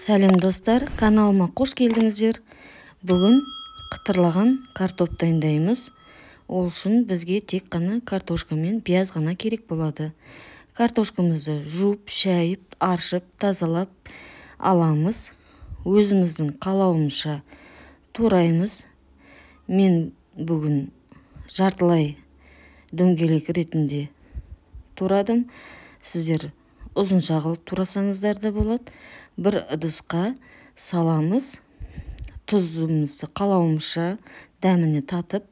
сәлем достар каналыма қош келдіңіздер бүгін қытырлаған картоп дайындаймыз ол үшін бізге тек қана картошка мен пияз ғана керек болады картошкамызды жуып шайып аршып тазалап аламыз өзіміздің қалауымызша тураймыз мен бүгін жартылай дөңгелек ретінде турадым сіздер ұзынша қылып турасаңыздар да болады бір ыдысқа саламыз тұзымызды қалауымызша дәміне татып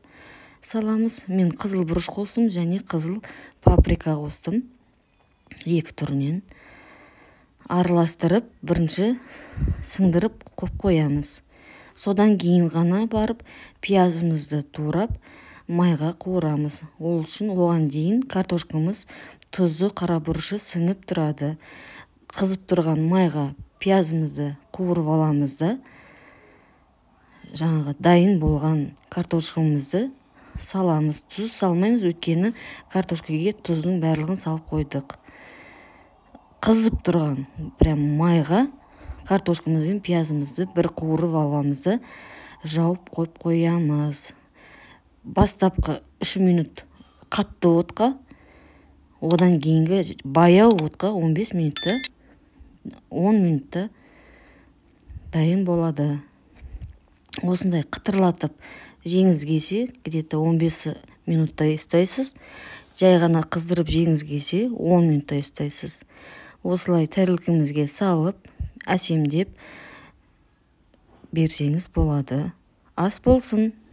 саламыз мен қызыл бұрыш қостым және қызыл паприка қостым екі түрінен араластырып бірінші сыңдырып қойып қоямыз содан кейін ғана барып пиязымызды турап майға қуырамыз ол үшін оған дейін картошкамыз тұзы қарабұрышы сіңіп тұрады қызып тұрған майға пиязымызды қуырып аламыз да жаңағы дайын болған картошкамызды саламыз тұз салмаймыз өйткені картошкаге тұздың барлығын салып қойдық қызып тұрған прям майға картошкамыз бен пиязымызды бір қуырып аламыз да жауып қойып қоямыз бастапқы үш минут қатты отқа одан кейінгі баяу отқа 15 минутта 10 минутта дайын болады осындай қытырлатып жеңіз келсе где то он минуттай ұстайсыз жай ғана қыздырып жеңіз келсе он минуттай ұстайсыз осылай тәрелкемізге салып әсемдеп берсеңіз болады ас болсын